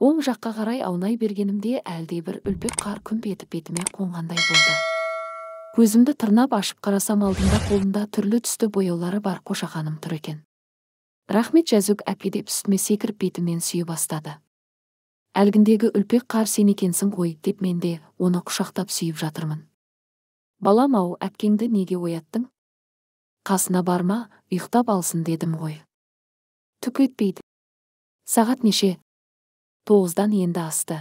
оң жаққа қарай аунай бергенімде әлдебір үлпек қар күмп етіп бетіме қонғандай болды көзімді тырнап ашып қарасам алдында қолында түрлі түсті бояулары бар қошақаным тұр екен рахмет жәзік әпке деп үстіме секіріп бетімнен сүйе бастады әлгіндегі үлпек қар сен екенсің ғой деп мен де оны құшақтап сүйіп жатырмын балам ау әпкеңді неге ояттың қасына барма ұйықтап алсын дедім ғой түк етпейді сағат неше тоғыздан енді асты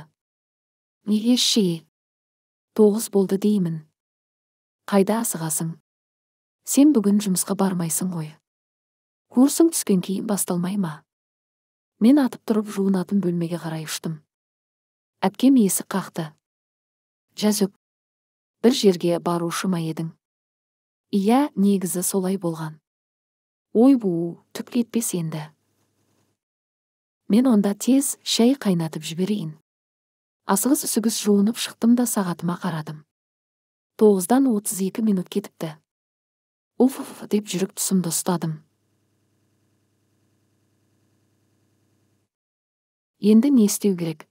неге ше тоғыз болды деймін қайда асығасың сен бүгін жұмысқа бармайсың ғой курсың түскен кейін басталмай ма мен атып тұрып жуынатын бөлмеге қарай ұштым әпкем есік қақты жәзүк бір жерге барушы ма едің иә негізі солай болған ой бу түк кетпес енді мен онда тез шәй қайнатып жіберейін асығыс үсігіс жуынып шықтым да сағатыма қарадым тоғыздан отыз екі минут кетіпті уф уф деп жүрек тұсымды ұстадым енді не істеу керек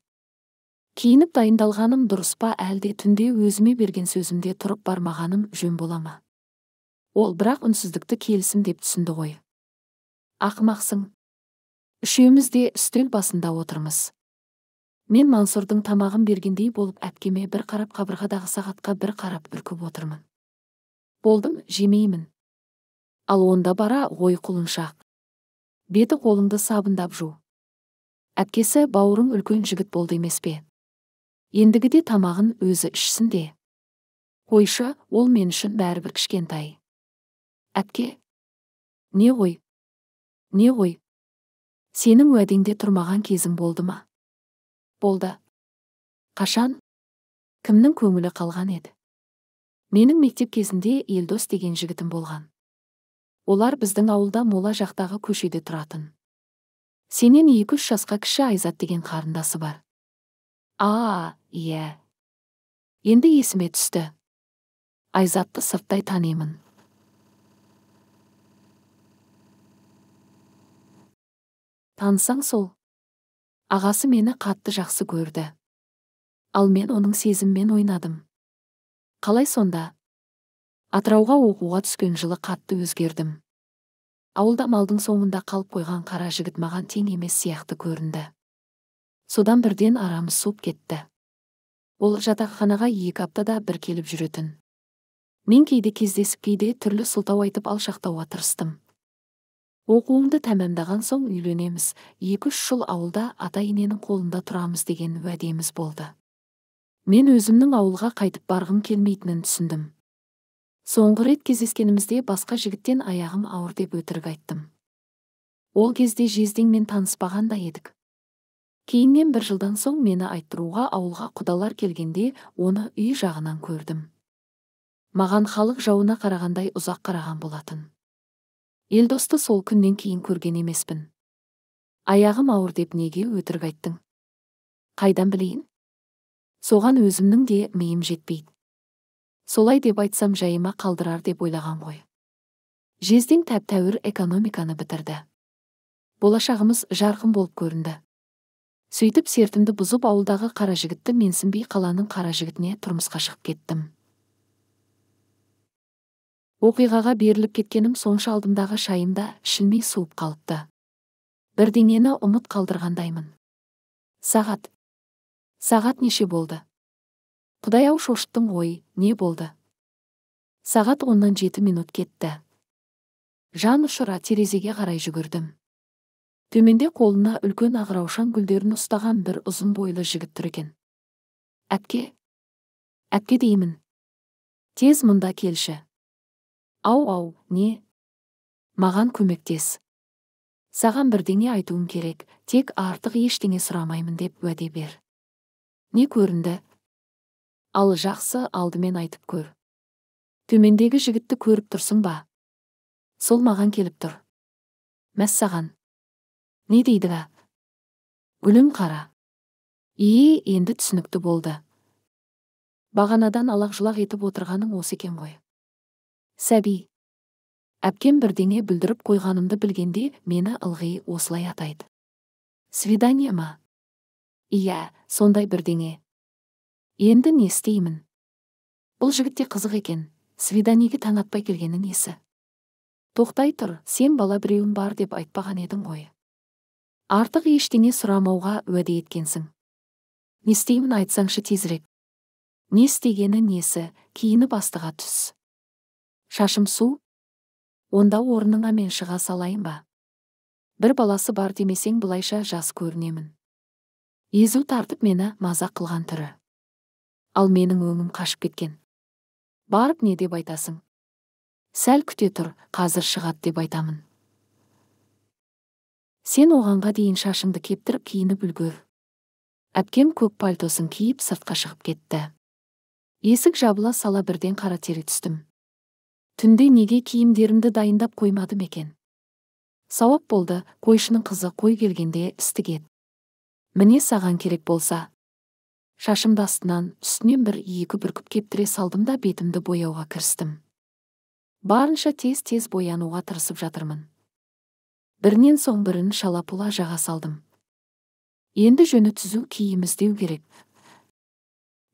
киініп дайындалғаным дұрыс па әлде түнде өзіме берген сөзімде тұрып бармағаным жөн бола ма ол бірақ үнсіздікті келісім деп түсінді ғой ақымақсың үшеуміз де үстел басында отырмыз мен мансұрдың тамағын бергендей болып әпкеме бір қарап қабырғадағы сағатқа бір қарап үркіп отырмын болдым жемеймін ал онда бара ғой құлыншақ беті қолыңды сабындап жу әпкесі бауырың үлкен жігіт болды емес пе ендігіде тамағын өзі ішсін де қойшы ол мен үшін бәрібір кішкентай әпке не ғой не ғой сенің уәдеңде тұрмаған кезім болды ма болды қашан кімнің көңілі қалған еді менің мектеп кезінде елдос деген жігітім болған олар біздің ауылда мола жақтағы көшеде тұратын сенен екі үш жасқа кіші айзат деген қарындасы бар а иә енді есіме түсті айзатты сырттай танимын танысаң сол ағасы мені қатты жақсы көрді ал мен оның сезіммен ойнадым қалай сонда атырауға оқуға түскен жылы қатты өзгердім ауылда малдың соңында қалып қойған қара жігіт маған тең емес сияқты көрінді содан бірден арамыз суып кетті ол жатақханаға екі аптада бір келіп жүретін мен кейде кездесіп кейде түрлі сылтау айтып алшақтауға тырыстым оқуыңды тәмамдаған соң үйленеміз екі үш жыл ауылда ата ененің қолында тұрамыз деген уәдеміз болды мен өзімнің ауылға қайтып барғым келмейтінін түсіндім соңғы рет кездескенімізде басқа жігіттен аяғым ауыр деп өтірік айттым ол кезде жездеңмен таныспаған да едік кейіннен бір жылдан соң мені айттыруға ауылға құдалар келгенде оны үй жағынан көрдім маған халық жауына қарағандай ұзақ қараған болатын елдосты сол күннен кейін көрген емеспін аяғым ауыр деп неге өтірік айттың қайдан білейін соған өзімнің де мейім жетпейді солай деп айтсам жайыма қалдырар деп ойлаған ғой жездең тәп тәуір экономиканы бітірді болашағымыз жарқын болып көрінді сөйтіп сертімді бұзып ауылдағы қара жігітті менсінбей қаланың қара тұрмысқа шығып кеттім оқиғаға беріліп кеткенім сонша алдымдағы шайымда шілмей суып қалыпты бірдеңені ұмыт қалдырғандаймын сағат сағат неше болды құдай ау шошыттың ғой не болды сағат оннан жеті минут кетті жан ұшыра терезеге қарай жүгірдім төменде қолына үлкен ағыраушан гүлдерін ұстаған бір ұзын бойлы жігіт тұр екен әпке әпке деймін тез мұнда келші ау ау не маған көмектес саған бірдеңе айтуым керек тек артық ештеңе сұрамаймын деп уәде бер не көрінді ал жақсы алдымен айтып көр төмендегі жігітті көріп тұрсың ба сол маған келіп тұр мәссаған не дейді ға? гүлім қара Ие енді түсінікті болды бағанадан алақ жұлақ етіп отырғаның осы екен ғой сәби әпкем бірдеңе бүлдіріп қойғанымды білгенде мені ылғи осылай атайды свидание ма иә сондай бірдеңе енді не істеймін бұл жігітте қызық екен свиданиеге таң атпай келгені несі тоқтай тұр сен бала біреуің бар деп айтпаған едің ғой артық ештеңе сұрамауға уәде еткенсің не істеймін айтсаңшы тезірек не істегені несі киініп астыға түс шашым су онда орныңа мен шыға салайын ба бір баласы бар демесең былайша жас көрінемін езу тартып мені мазақ қылған түрі ал менің өңім қашып кеткен барып не деп айтасың сәл күте тұр қазір шығады деп айтамын сен оғанға дейін шашыңды кептіріп киініп үлгер әпкем көк пальтосын киіп сыртқа шығып кетті есік жабыла сала бірден қара тере түстім түнде неге киімдерімді дайындап қоймадым екен сауап болды қойшының қызы қой келгенде істігет міне саған керек болса шашымды астынан үстінен бір екі бүркіп кептіре салдым да бетімді бояуға кірістім барынша тез тез боянуға тырысып жатырмын бірінен соң бірін шалапула жаға салдым енді жөні түзу киім іздеу керек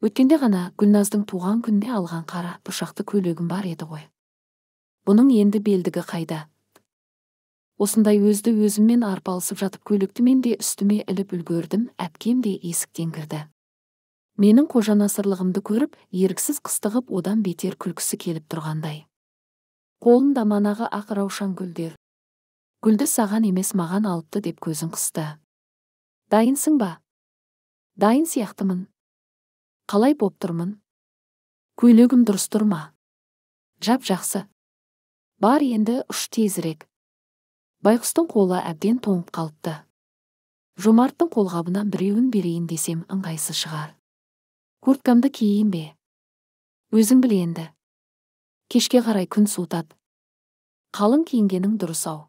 өткенде ғана гүлназдың туған күнінде алған қара бұршақты көйлегім бар еді ғой бұның енді белдігі қайда осындай өзді өзіммен арпалысып жатып көйлекті мен де үстіме іліп үлгердім әпкем де есіктен кірді менің қожанасырлығымды көріп еріксіз қыстығып одан бетер күлкісі келіп тұрғандай қолында манағы ақ раушан гүлдер гүлді саған емес маған алыпты деп көзін қысты дайынсың ба дайын сияқтымын қалай боп тұрмын көйлегім дұрыс тұр ма жап жақсы бар енді ұш тезірек байғұстың қолы әбден тоңып қалыпты жомарттың қолғабынан біреуін берейін десем ыңғайсыз шығар курткамды киейін бе өзің біл енді кешке қарай күн суытады қалың киінгенің дұрыс ау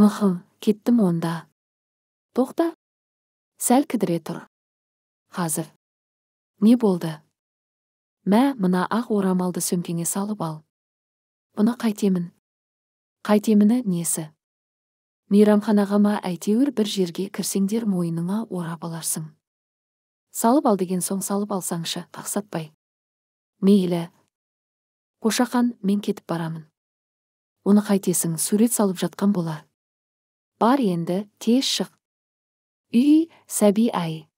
мхм кеттім онда тоқта сәл кідіре тұр қазір не болды мә мына ақ орамалды сөмкеңе салып ал бұны қайтемін қайтеміні несі мейрамханаға ма әйтеуір бір жерге кірсеңдер мойыныңа орап аларсың салып ал деген соң салып алсаңшы тақсатпай. мейлі қошақан мен кетіп барамын оны қайтесің сурет салып жатқан болар бар енді тез шық үй сәби әй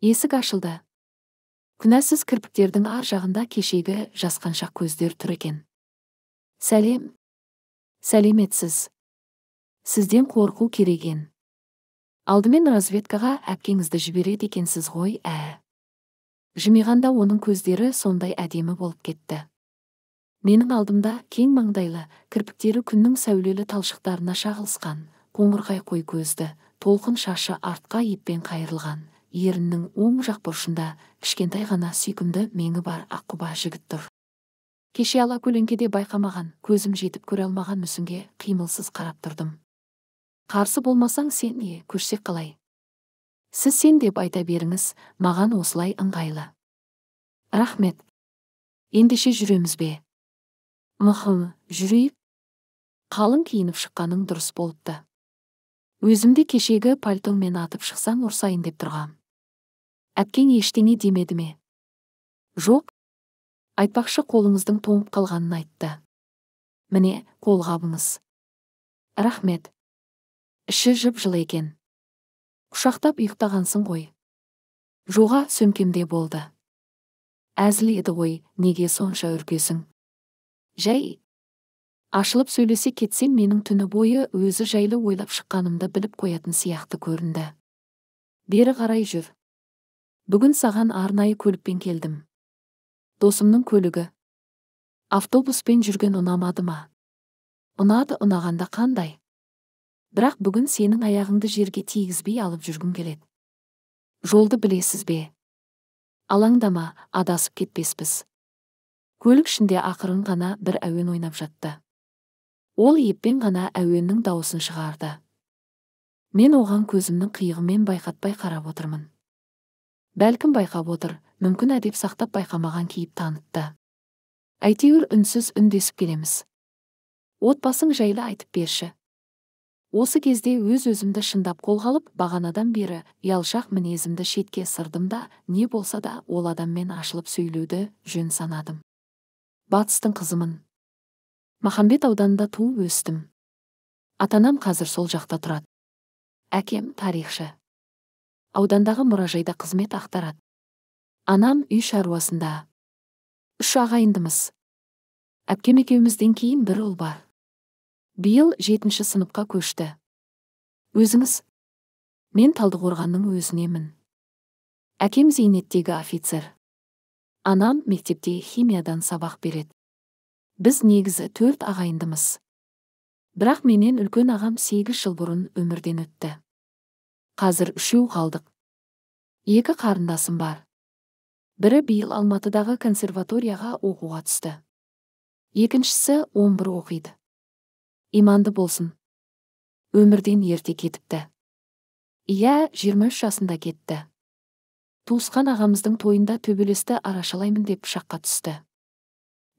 есік ашылды күнәсіз кірпіктердің ар жағында кешегі жасқаншақ көздер тұр екен сәлем сәлеметсіз сізден қорқу кереген. алдымен разведкаға әпкеңізді жібереді екенсіз ғой ә жымиғанда оның көздері сондай әдемі болып кетті менің алдымда кең маңдайлы кірпіктері күннің сәулелі талшықтарына шағылысқан қоңырқай қой көзді толқын шашы артқа еппен қайырылған еріннің оң жақ бұрышында кішкентай ғана сүйкімді меңі бар аққұба жігіт тұр кеше ала көлеңкеде байқамаған көзім жетіп көре алмаған мүсінге қимылсыз қарап тұрдым қарсы болмасаң сен е көшсек қалай сіз сен деп айта беріңіз маған осылай ыңғайлы рахмет ендеше жүреміз бе мхм жүрейік қалың киініп шыққаның дұрыс болыпты Өзімде кешегі пальтоңмен атып шықсаң ұрсайын деп тұрғам әпкең ештеңе демеді ме жоқ айтпақшы қолыңыздың тоңып қалғанын айтты міне қолғабыңыз рахмет іші жып жылы екен құшақтап ұйықтағансың ғой жоға сөмкемде болды әзіл еді ғой неге сонша үркесің жай ашылып сөйлесе кетсем менің түні бойы өзі жайлы ойлап шыққанымды біліп қоятын сияқты көрінді бері қарай жүр бүгін саған арнайы көлікпен келдім досымның көлігі автобуспен жүрген ұнамады ма ұнады ұнағанда қандай бірақ бүгін сенің аяғыңды жерге тигізбей алып жүргім келеді жолды білесіз бе алаңдама адасып кетпеспіз көлік ішінде ақырын ғана бір әуен ойнап жатты ол еппен ғана әуеннің дауысын шығарды мен оған көзімнің қиығымен байқатпай қарап отырмын бәлкім байқап отыр мүмкін әдеп сақтап байқамаған кейіп танытты әйтеуір үнсіз үндесіп келеміз отбасың жайлы айтып берші осы кезде өз өзімді шындап қолға алып бағанадан бері ұялшақ мінезімді шетке сырдым да не болса да ол адаммен ашылып сөйлеуді жөн санадым батыстың қызымын махамбет ауданында туып өстім атанам қазір сол жақта тұрады әкем тарихшы аудандағы мұражайда қызмет ақтарады анам үй шаруасында үш ағайындымыз әпкем екеумізден кейін бір ұл бар биыл жетінші сыныпқа көшті өзіңіз мен талдықорғанның өзінемін әкем зейнеттегі офицер анам мектепте химиядан сабақ береді біз негізі төрт ағайындымыз бірақ менен үлкен ағам сегіз жыл бұрын өмірден өтті қазір үшеу қалдық екі қарындасым бар бірі биыл алматыдағы консерваторияға оқуға түсті екіншісі 11 оқиды иманды болсын өмірден ерте кетіпті иә 23 жасында кетті туысқан ағамыздың тойында төбелесті арашалаймын деп пышаққа түсті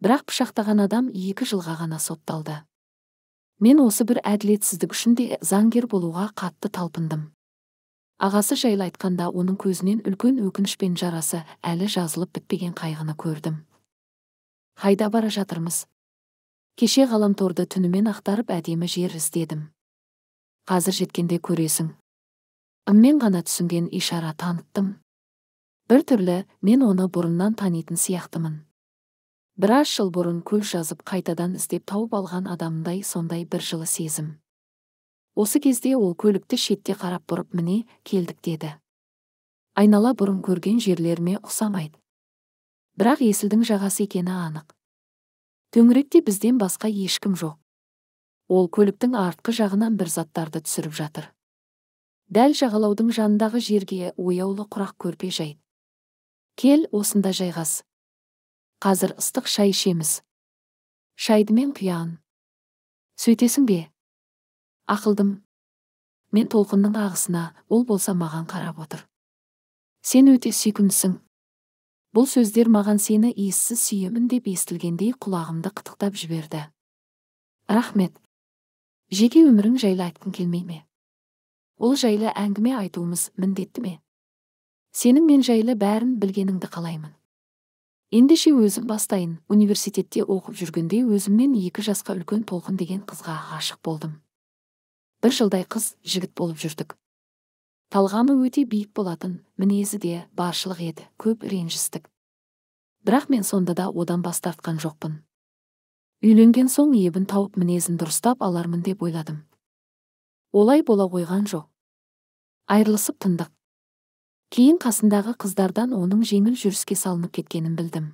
бірақ пышақтаған адам екі жылға ғана сотталды мен осы бір әділетсіздік үшін де заңгер болуға қатты талпындым ағасы жайлы айтқанда оның көзінен үлкен өкініш пен жарасы әлі жазылып бітпеген қайғыны көрдім қайда бара жатырмыз кеше ғаламторды түнімен ақтарып әдемі жер іздедім қазір жеткенде көресің ыммен ғана түсінген ишара таныттым бір түрлі мен оны бұрыннан танитын сияқтымын біраз жыл бұрын көз жазып қайтадан іздеп тауып алған адамдай сондай бір жылы сезім осы кезде ол көлікті шетте қарап бұрып міне келдік деді айнала бұрын көрген жерлеріме ұқсамайды бірақ есілдің жағасы екені анық төңіректе бізден басқа ешкім жоқ ол көліктің артқы жағынан бір заттарды түсіріп жатыр дәл жағалаудың жанындағы жерге ояулы құрақ көрпе жайт кел осында жайғас қазір ыстық шай ішеміз шайды мен құян сөйтесің бе ақылдым мен толқынның ағысына ол болса маған қарап отыр сен өте сүйкімдісің бұл сөздер маған сені иіссіз сүйемін деп естілгендей құлағымды қытықтап жіберді рахмет жеке өмірің жайлы айтқың келмей ме ол жайлы әңгіме айтуымыз міндетті ме сенің мен жайлы бәрін білгеніңді қалаймын ендеше өзім бастайын университетте оқып жүргенде өзімнен екі жасқа үлкен толқын деген қызға ғашық болдым бір жылдай қыз жігіт болып жүрдік талғамы өте биік болатын мінезі де баршылық еді көп ренжістік бірақ мен сонда да одан бас тартқан жоқпын үйленген соң ебін тауып мінезін дұрыстап алармын деп ойладым олай бола қойған жоқ айырылысып тындық кейін қасындағы қыздардан оның жеңіл жүріске салынып кеткенін білдім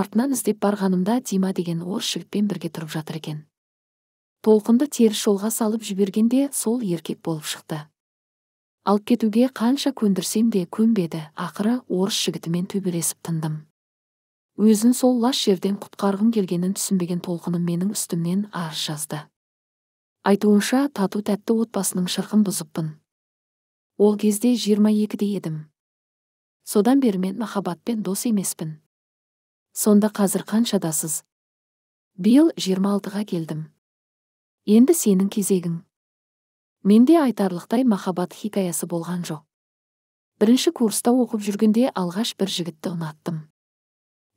артынан іздеп барғанымда дима деген орыс жігітпен бірге тұрып жатыр екен толқынды теріс жолға салып жібергенде сол еркек болып шықты алып кетуге қанша көндірсем де көнбеді ақыры орыс жігітімен төбелесіп тындым өзін сол лас жерден құтқарғым келгенін түсінбеген толқыным менің үстімнен арыз жазды айтуынша тату тәтті отбасының шырқын бұзыппын ол кезде жиырма екіде едім содан бері мен махаббатпен дос емеспін сонда қазір қаншадасыз биыл жиырма алтыға келдім енді сенің кезегің менде айтарлықтай махаббат хикаясы болған жоқ бірінші курста оқып жүргенде алғаш бір жігітті ұнаттым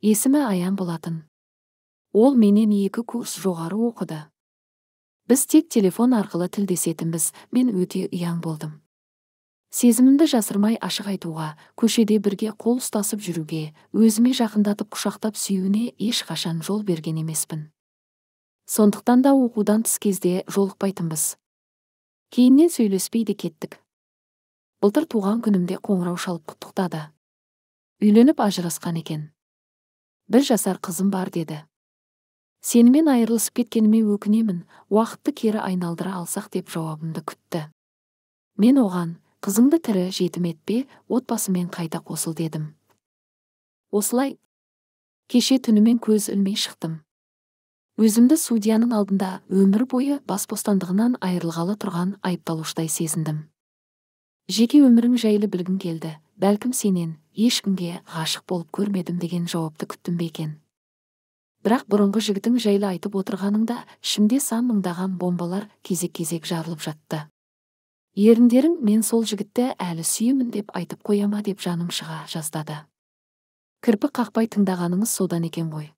есімі аян болатын ол менен екі курс жоғары оқыды біз тек телефон арқылы тілдесетінбіз мен өте ұяң болдым сезімімді жасырмай ашық айтуға көшеде бірге қол ұстасып жүруге өзіме жақындатып құшақтап сүюіне ешқашан жол берген емеспін сондықтан да оқудан тыс кезде жолықпайтынбыз кейіннен сөйлеспей де кеттік былтыр туған күнімде қоңырау шалып құттықтады үйленіп ажырасқан екен бір жасар қызым бар деді сенімен айырылысып кеткеніме өкінемін уақытты кері айналдыра алсақ деп жауабымды күтті мен оған қызыңды тірі жетім етпе отбасымен қайта қосыл дедім осылай кеше түнімен көз ілмей шықтым өзімді судьяның алдында өмір бойы бас бостандығынан айырылғалы тұрған айыпталушыдай сезіндім жеке өмірің жайлы білгім келді бәлкім сенен ешкімге ғашық болып көрмедім деген жауапты күттім бе екен бірақ бұрынғы жігітің жайлы айтып отырғаныңда ішімде сан мыңдаған бомбалар кезек кезек жарылып жатты еріндерің мен сол жігітті әлі сүйемін деп айтып қояма деп жаным шыға жаздады кірпік қақпай тыңдағаныңыз содан екен ғой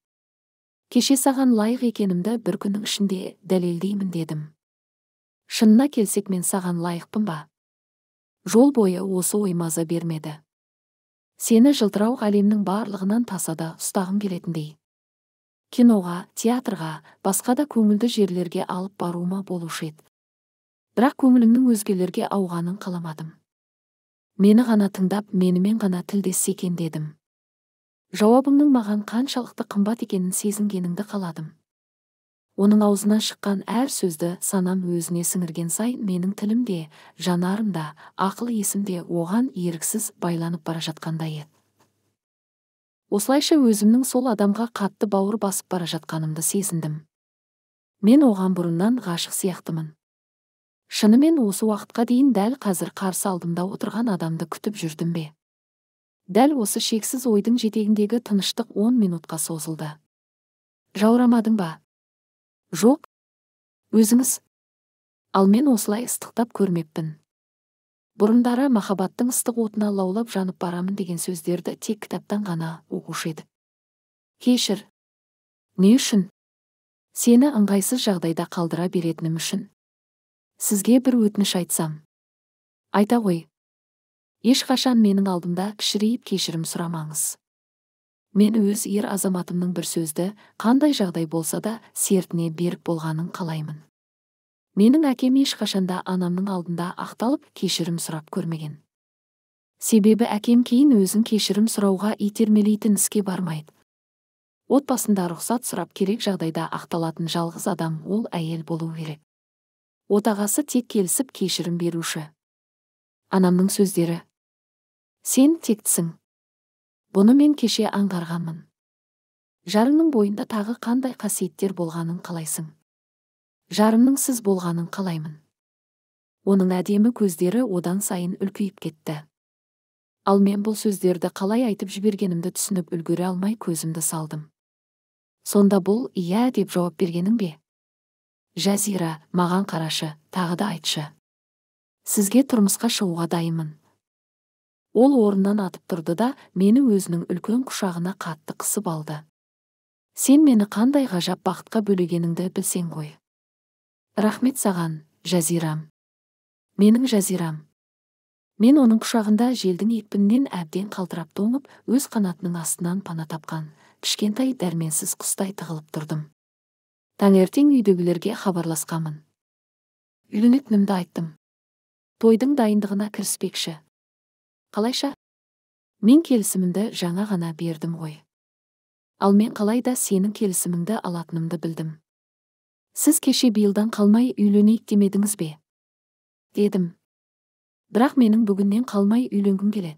кеше саған лайық екенімді бір күннің ішінде дәлелдеймін дедім шынына келсек мен саған лайықпын ба жол бойы осы ой маза бермеді сені жылтырау әлемнің барлығынан тасада ұстағым келетіндей киноға театрға басқа да көңілді жерлерге алып баруыма болушы еді бірақ көңіліңнің өзгелерге ауғанын қаламадым мені ғана тыңдап менімен ғана тілдессе екен дедім жауабыңның маған қаншалықты қымбат екенін сезінгеніңді қаладым оның аузынан шыққан әр сөзді санам өзіне сіңірген сай, менің тілімде, де ақыл есім оған еріксіз байланып бара жатқандай еді осылайша өзімнің сол адамға қатты бауыр басып бара жатқанымды сезіндім мен оған бұрыннан ғашық сияқтымын шынымен осы уақытқа дейін дәл қазір қарсы алдымда отырған адамды күтіп жүрдім бе дәл осы шексіз ойдың жетегіндегі тыныштық он минутқа созылды жаурамадың ба жоқ өзіңіз ал мен осылай ыстықтап көрмеппін бұрындары махаббаттың ыстық отына лаулап жанып барамын деген сөздерді тек кітаптан ғана оқушы едік кешір не үшін сені ыңғайсыз жағдайда қалдыра беретінім үшін сізге бір өтініш айтсам айта ғой ешқашан менің алдымда кішірейіп кешірім сұрамаңыз мен өз ер азаматымның бір сөзді қандай жағдай болса да сертіне берік болғанын қалаймын менің әкем ешқашанда анамның алдында ақталып кешірім сұрап көрмеген себебі әкем кейін өзін кешірім сұрауға итермелейтін іске бармайды отбасында рұқсат сұрап керек жағдайда ақталатын жалғыз адам ол әйел болу керек отағасы тек келісіп кешірім беруші анамның сөздері сен тектісің бұны мен кеше аңғарғанмын жарыңның бойында тағы қандай қасиеттер болғанын қалайсың жарымның сіз болғанын қалаймын оның әдемі көздері одан сайын үлкейіп кетті ал мен бұл сөздерді қалай айтып жібергенімді түсініп үлгере алмай көзімді салдым сонда бұл иә деп жауап бергенің бе жазира маған қарашы тағы да айтшы сізге тұрмысқа шығуға дайынмын ол орнынан атып тұрды да мені өзінің үлкен құшағына қатты қысып алды сен мені қандай ғажап бақытқа бөлегеніңді білсең ғой рахмет саған жазирам менің жазирам мен оның құшағында желдің екпінінен әбден қалтырап тоңып өз қанатының астынан пана тапқан кішкентай дәрменсіз құстай тығылып тұрдым таңертең үйдегілерге хабарласқанмын үйленетінімді айттым тойдың дайындығына кіріспекші қалайша мен келісімімді жаңа ғана бердім ғой ал мен қалайда сенің келісіміңді алатынымды білдім сіз кеше биылдан қалмай үйленейік демедіңіз бе дедім бірақ менің бүгіннен қалмай үйленгім келеді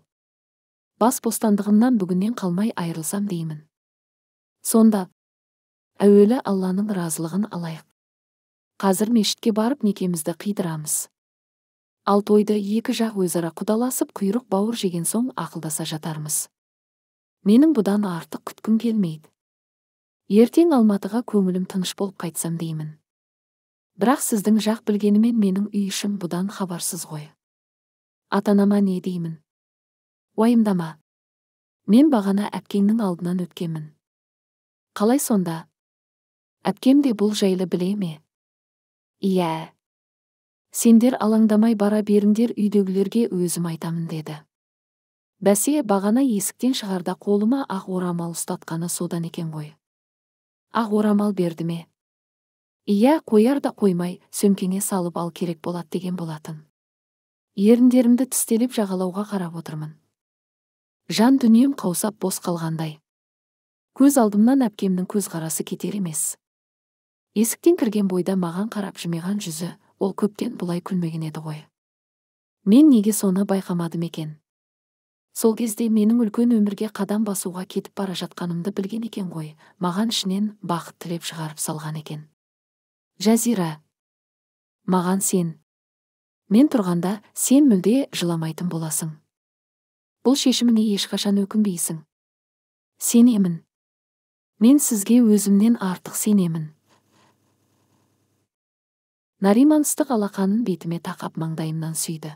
бас бостандығымнан бүгіннен қалмай айырылсам деймін сонда әуелі алланың разылығын алайық қазір мешітке барып некемізді қидырамыз ал тойды екі жақ өзара құдаласып құйрық бауыр жеген соң ақылдаса жатармыз менің бұдан артық күткім келмейді ертең алматыға көңілім тыныш болып қайтсам деймін бірақ сіздің жақ білгенімен менің үй ішім бұдан хабарсыз ғой ата анама не деймін уайымдама мен бағана әпкеңнің алдынан өткенмін қалай сонда әпкем де бұл жайлы біле ме иә сендер алаңдамай бара беріңдер үйдегілерге өзім айтамын деді бәсе бағана есіктен шығарда қолыма ақ орамал ұстатқаны содан екен ғой ақ орамал берді ме иә қояр да қоймай сөмкеңе салып ал керек болады деген болатын еріндерімді тістелеп жағалауға қарап отырмын жан дүнием қаусап бос қалғандай көз алдымнан әпкемнің көзқарасы кетер емес есіктен кірген бойда маған қарап жымиған жүзі ол көптен бұлай күлмеген еді ғой мен неге соны байқамадым екен сол кезде менің үлкен өмірге қадам басуға кетіп бара жатқанымды білген екен ғой маған ішінен бақыт тілеп шығарып салған екен жазира маған сен мен тұрғанда сен мүлде жыламайтын боласың бұл шешіміңе ешқашан өкінбейсің сенемін мен сізге өзімнен артық сенемін нариманстық алақанын бетіме тақап маңдайымнан сүйді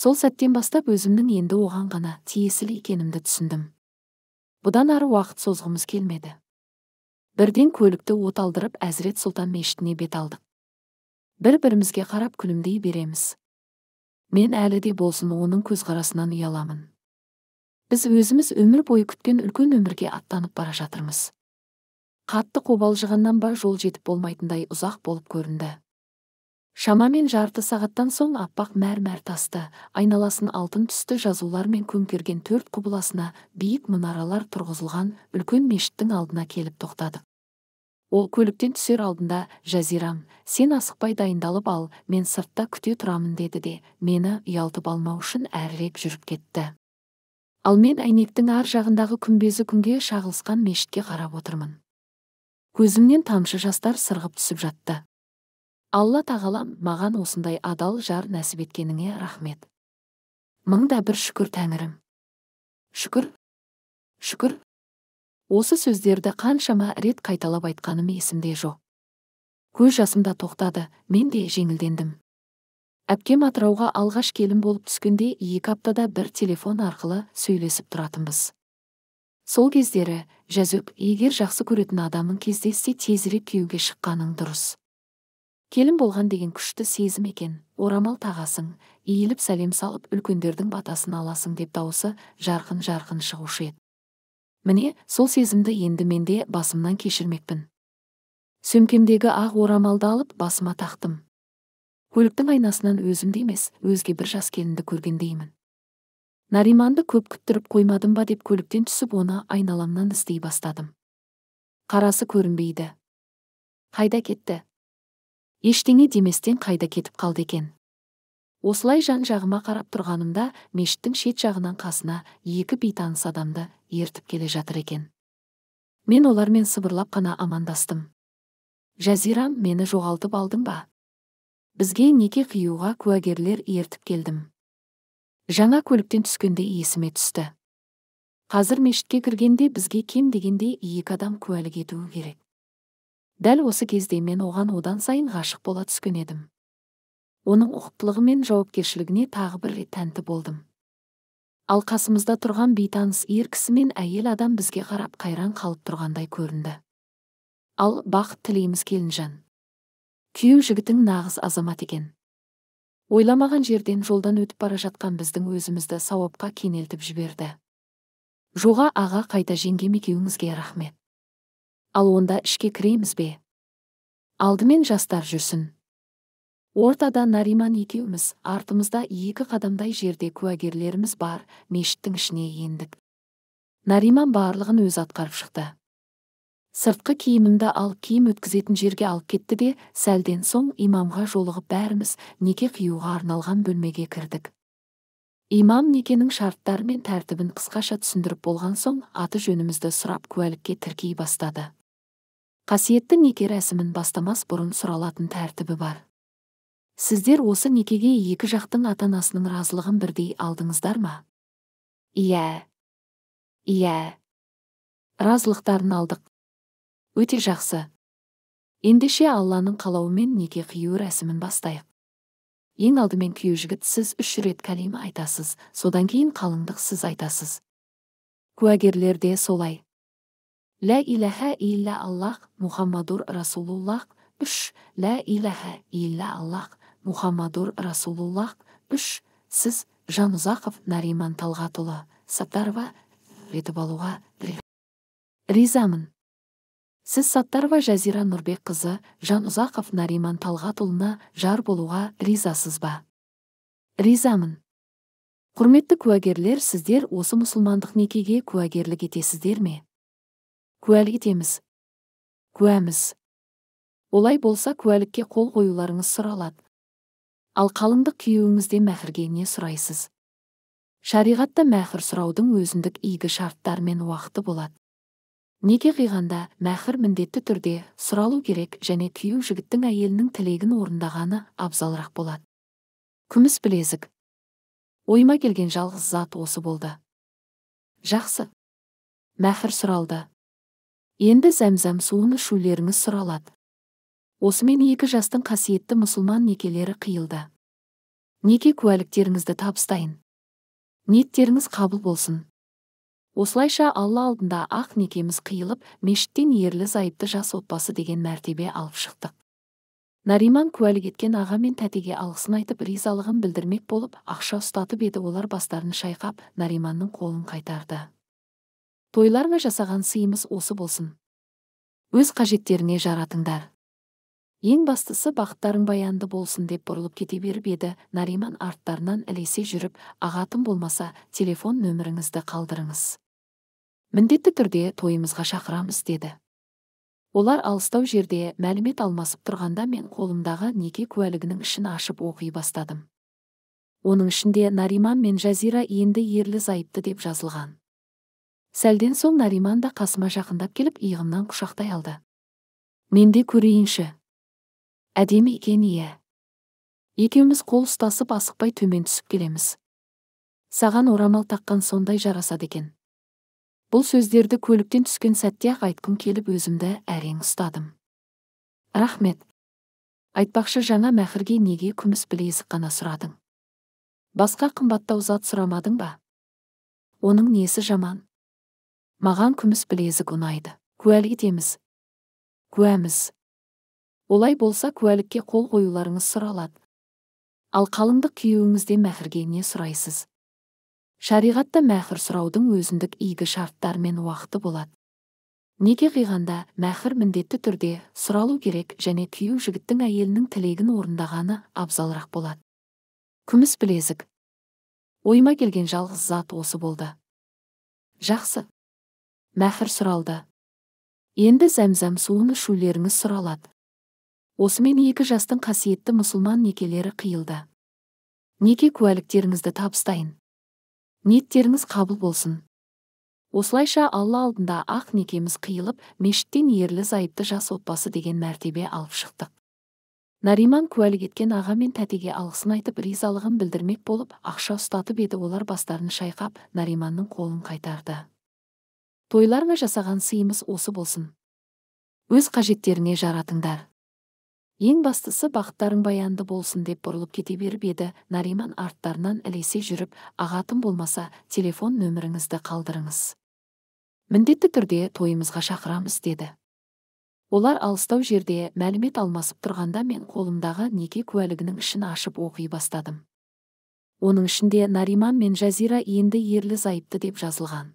сол сәттен бастап өзімнің енді оған ғана тиесілі екенімді түсіндім бұдан ары уақыт созғымыз келмеді бірден көлікті оталдырып әзірет сұлтан мешітіне бет алдық бір бірімізге қарап күлімдей береміз мен әлі де болсын оның көзқарасынан ұяламын біз өзіміз өмір бойы күткен үлкен өмірге аттанып бара жатырмыз қатты қобалжығаннан ба жол жетіп болмайтындай ұзақ болып көрінді шамамен жарты сағаттан соң аппақ мәрмәр тасты айналасын алтын түсті жазулар жазулармен көмкерген төрт құбыласына биік мұнаралар тұрғызылған үлкен мешіттің алдына келіп тоқтадық ол көліктен түсер алдында жазирам сен асықпай дайындалып ал мен сыртта күте тұрамын деді де мені ұялтып алмау үшін әрірек жүріп кетті ал мен әйнектің ар жағындағы күмбезі күнге шағылысқан мешітке қарап отырмын көзімнен тамшы жастар сырғып түсіп жатты алла тағалам маған осындай адал жар нәсіп еткеніңе рахмет мың да бір шүкір тәңірім шүкір шүкір осы сөздерді қаншама рет қайталап айтқаным есімде жоқ көз жасым да тоқтады мен де жеңілдендім әпкем атырауға алғаш келін болып түскенде екі аптада бір телефон арқылы сөйлесіп тұратынбыз сол кездері жәзөк егер жақсы көретін адамың кездессе тезірек күйеуге шыққаның дұрыс келін болған деген күшті сезім екен орамал тағасың иіліп сәлем салып үлкендердің батасын аласың деп дауысы жарқын жарқын шығушы еді міне сол сезімді енді мен де басымнан кешірмекпін сөмкемдегі ақ орамалды алып басыма тақтым көліктің айнасынан өзімді емес өзге бір жас келінді көргендеймін нариманды көп күттіріп қоймадым ба деп көліктен түсіп оны айналамнан іздей бастадым қарасы көрінбейді қайда кетті ештеңе деместен қайда кетіп қалды екен осылай жан жағыма қарап тұрғанымда мешіттің шет жағынан қасына екі бейтаныс адамды ертіп келе жатыр екен мен олармен сыбырлап қана амандастым жазирам мені жоғалтып алдың ба бізге неке қиюға куәгерлер ертіп келдім жаңа көліктен түскенде есіме түсті қазір мешітке кіргенде бізге кем дегенде екі адам куәлік етуі керек дәл осы кезде мен оған одан сайын ғашық бола түскен едім оның ұқыптылығы мен жауапкершілігіне тағы бір рет тәнті болдым ал қасымызда тұрған бейтаныс ер кісі мен әйел адам бізге қарап қайран қалып тұрғандай көрінді ал бақыт тілейміз келінжан күйеу жігітің нағыз азамат екен ойламаған жерден жолдан өтіп бара жатқан біздің өзімізді сауапқа кенелтіп жіберді жоға аға қайта жеңгем екеуіңізге рахмет ал онда ішке кіреміз бе алдымен жастар жүрсін ортада нариман екеуміз артымызда екі қадамдай жерде куәгерлеріміз бар мешіттің ішіне ендік нариман барлығын өз атқарып шықты сыртқы киімімді алып киім өткізетін жерге алып кетті де сәлден соң имамға жолығып бәріміз неке қиюға арналған бөлмеге кірдік имам некенің шарттары мен тәртібін қысқаша түсіндіріп болған соң аты жөнімізді сұрап куәлікке тіркей бастады қасиетті неке рәсімін бастамас бұрын сұралатын тәртібі бар сіздер осы некеге екі жақтың ата анасының разылығын бірдей алдыңыздар ма иә иә разылықтарын алдық өте жақсы ендеше алланың қалауымен неке қию рәсімін бастайық ең алдымен күйеу жігіт сіз үш рет кәлима айтасыз содан кейін қалыңдық сіз айтасыз куәгерлер де солай Лә иләһә иллә Аллах Мухаммадур Расулуллах үш, Лә иләһә иллә Аллах Мухаммадур Расулуллах үш Сіз Жанұзақов Нариман Талғатұлы Саттарва, етіп алуға ризамын. Сіз Саттарва Жазира Нұрбек қызы Жанузақов Нариман Талғатұлына жар болуға ризасыз ба? Ризамын. Құрметті куәгерлер, сіздер осы мұсылмандық некеге куәгерлік етесіздер ме? куәлік етеміз куәміз олай болса куәлікке қол қоюларыңыз сұралады ал қалыңдық күйеуіңізден мәхірге не сұрайсыз шариғатта мәхір сұраудың өзіндік игі шарттары мен уақыты болады неке қиғанда мәхір міндетті түрде сұралу керек және күйеу жігіттің әйелінің тілегін орындағаны абзалырақ болады күміс білезік ойыма келген жалғыз зат осы болды жақсы мәхір сұралды енді зәмзәм суын ішулеріңіз сұралады осымен екі жастың қасиетті мұсылман некелері қиылды неке куәліктеріңізді табыстайын ниеттеріңіз қабыл болсын осылайша алла алдында ақ некеміз қиылып мешіттен ерлі зайыпты жас отбасы деген мәртебе алып шықтық нариман куәлік еткен аға мен тәтеге алғысын айтып ризалығын білдірмек болып ақша ұстатып еді олар бастарын шайқап нариманның қолын қайтарды Тойларыңа жасаған сыйымыз осы болсын өз қажеттеріне жаратыңдар ең бастысы бақыттарың баянды болсын деп бұрылып кете беріп еді нариман арттарынан ілесе жүріп ағатым болмаса телефон нөміріңізді қалдырыңыз міндетті түрде тойымызға шақырамыз деді олар алыстау жерде мәлімет алмасып тұрғанда мен қолымдағы неке куәлігінің ішін ашып оқи бастадым оның ішінде нариман мен жазира енді ерлі зайыпты деп жазылған сәлден соң нариман да қасыма жақындап келіп иығымнан құшақтай алды мен де көрейінші әдемі екен иә екеуміз қол ұстасып асықпай төмен түсіп келеміз саған орамал таққан сондай жарасады екен бұл сөздерді көліктен түскен сәтте ақ айтқым келіп өзімді әрең ұстадым рахмет айтпақшы жаңа мәхірге неге күміс білезік қана сұрадың басқа қымбаттау зат сұрамадың ба оның несі жаман маған күміс білезік ұнайды куәлік етеміз куәміз олай болса куәлікке қол қоюларыңыз сұралады ал қалыңдық күйеуіңізден мәһірге не сұрайсыз шариғатта мәһір сұраудың өзіндік игі шарттар мен уақыты болады неке қиғанда мәһір міндетті түрде сұралу керек және күйеу жігіттің әйелінің тілегін орындағаны абзалырақ болады күміс білезік ойыма келген жалғыз зат осы болды жақсы мәһір сұралды енді зәмзәм суын ішулеріңіз сұралады осымен екі жастың қасиетті мұсылман некелері қиылды неке куәліктеріңізді табыстайын ниеттеріңіз қабыл болсын осылайша алла алдында ақ некеміз қиылып мешіттен ерлі зайыпты жас отбасы деген мәртебе алып шықтық нариман куәлік еткен аға мен тәтеге алғысын айтып ризалығын білдірмек болып ақша ұстатып еді олар бастарын шайқап нариманның қолын қайтарды тойларға жасаған сыйымыз осы болсын өз қажеттеріне жаратыңдар ең бастысы бақыттарың баянды болсын деп бұрылып кете беріп еді нариман арттарынан ілесе жүріп ағатын болмаса телефон нөміріңізді қалдырыңыз міндетті түрде тойымызға шақырамыз деді олар алыстау жерде мәлімет алмасып тұрғанда мен қолымдағы неке куәлігінің ішін ашып оқи бастадым оның ішінде нариман мен жазира енді ерлі зайыпты деп жазылған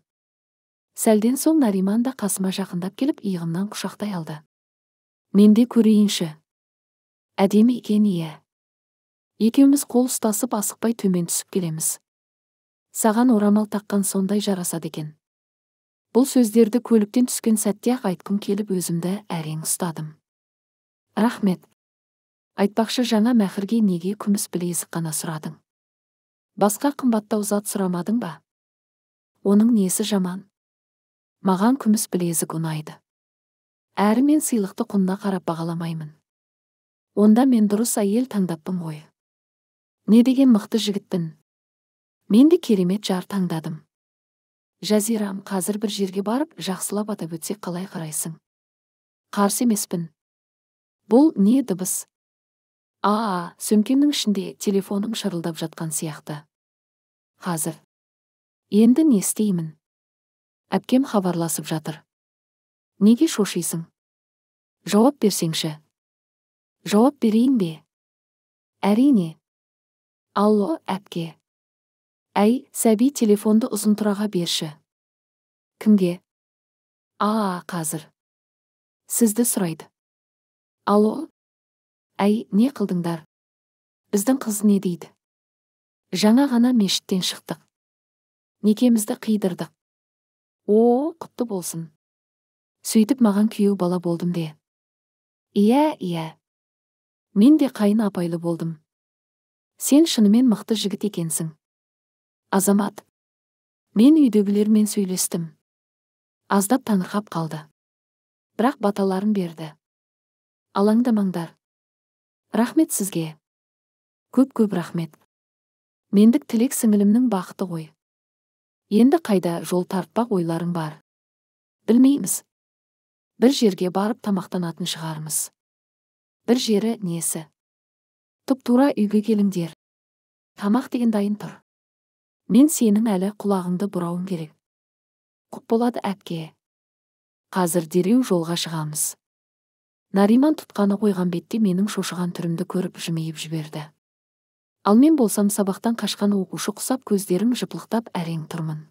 сәлден соң нариман да қасыма жақындап келіп иығымнан құшақтай алды мен де көрейінші әдемі екен иә екеуміз қол ұстасып асықпай төмен түсіп келеміз саған орамал таққан сондай жарасады екен бұл сөздерді көліктен түскен сәтте ақ айтқым келіп өзімді әрең ұстадым рахмет айтпақшы жаңа мәхірге неге күміс білезік қана сұрадың басқа қымбаттау зат сұрамадың ба оның несі жаман маған күміс білезік ұнайды әрі мен сыйлықты құнына қарап бағаламаймын онда мен дұрыс әйел таңдаппын ғой не деген мықты жігітпін мен де керемет жар таңдадым жазирам қазір бір жерге барып жақсылап атап өтсек қалай қарайсың қарсы емеспін бұл не дыбыс а а сөмкемнің ішінде телефоным шырылдап жатқан сияқты қазір енді не істеймін әпкем хабарласып жатыр неге шошисың жауап берсеңші жауап берейін бе әрине алло әпке әй сәби телефонды ұзынтұраға берші кімге а қазір сізді сұрайды алло әй не қылдыңдар біздің қыз не дейді жаңа ғана мешіттен шықтық некемізді қидырдық о құтты болсын сөйтіп маған күйеу бала болдым де иә иә мен де қайын апайлы болдым сен шынымен мықты жігіт екенсің азамат мен үйдегілермен сөйлестім аздап таңырқап қалды бірақ баталарын берді алаңдамаңдар рахмет сізге көп көп рахмет мендік тілек сіңілімнің бақыты ғой енді қайда жол тартпақ ойларың бар білмейміз бір жерге барып тамақтанатын шығармыз бір жері несі тұп тура үйге келіңдер тамақ деген дайын тұр мен сенің әлі құлағыңды бұрауым керек құп болады әпке қазір дереу жолға шығамыз нариман тұтқаны қойған бетте менің шошыған түрімді көріп жымиып жіберді ал мен болсам сабақтан қашқан оқушы құсап көздерім жыпылықтап әрең тұрмын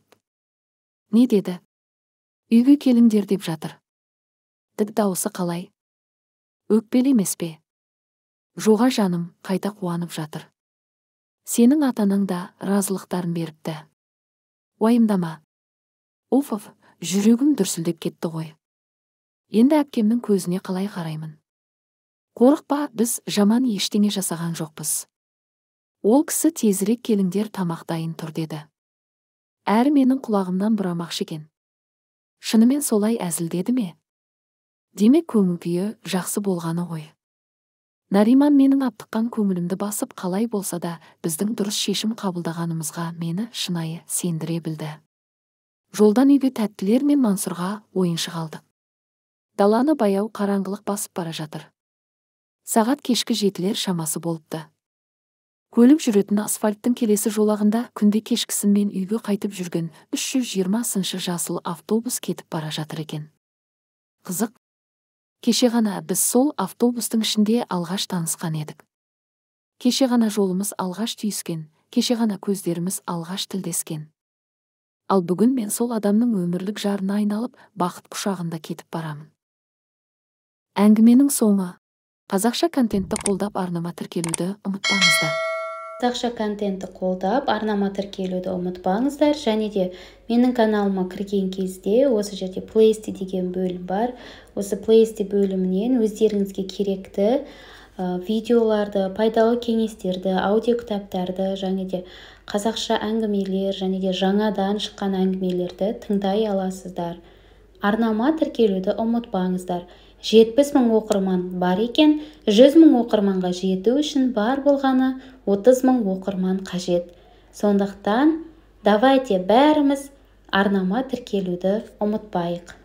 не деді үйге келіңдер деп жатыр дік дауысы қалай өкпелі емес пе жоға жаным қайта қуанып жатыр сенің ата анаң да разылықтарын беріпті уайымдама уф жүрегім дүрсілдеп кетті ғой енді әпкемнің көзіне қалай қараймын қорықпа біз жаман ештеңе жасаған жоқпыз ол кісі тезірек келіңдер тамақ дайын тұр деді әрі менің құлағымнан бұрамақшы екен шынымен солай әзілдеді ме демек көңіл күйі жақсы болғаны ғой нариман менің аптыққан көңілімді басып қалай болса да біздің дұрыс шешім қабылдағанымызға мені шынайы сендіре білді жолдан үйге тәттілер мен мансұрға ойыншық алдық даланы баяу қараңғылық басып бара жатыр сағат кешкі жетілер шамасы болыпты көлік жүретін асфальттың келесі жолағында күнде кешкісінмен үйге қайтып жүрген 320 сыншы жасыл автобус кетіп бара жатыр екен қызық кеше ғана біз сол автобустың ішінде алғаш танысқан едік кеше ғана жолымыз алғаш түйіскен кеше ғана көздеріміз алғаш тілдескен ал бүгін мен сол адамның өмірлік жарына айналып бақыт құшағында кетіп барамын әңгіменің соңы қазақша контентті қолдап арнама тіркелуді ұмытпаңыздар қазақша контентті қолдап арнама тіркелуді ұмытпаңыздар және де менің каналыма кірген кезде осы жерде плейсти деген бөлім бар осы плейсти бөлімінен өздеріңізге керекті видеоларды пайдалы кеңестерді аудиокітаптарды және де қазақша әңгімелер және де жаңадан шыққан әңгімелерді тыңдай аласыздар арнама тіркелуді ұмытпаңыздар 70 мың оқырман бар екен 100 мың оқырманға жету үшін бар болғаны отыз мың оқырман қажет сондықтан давайте бәріміз арнама тіркелуді ұмытпайық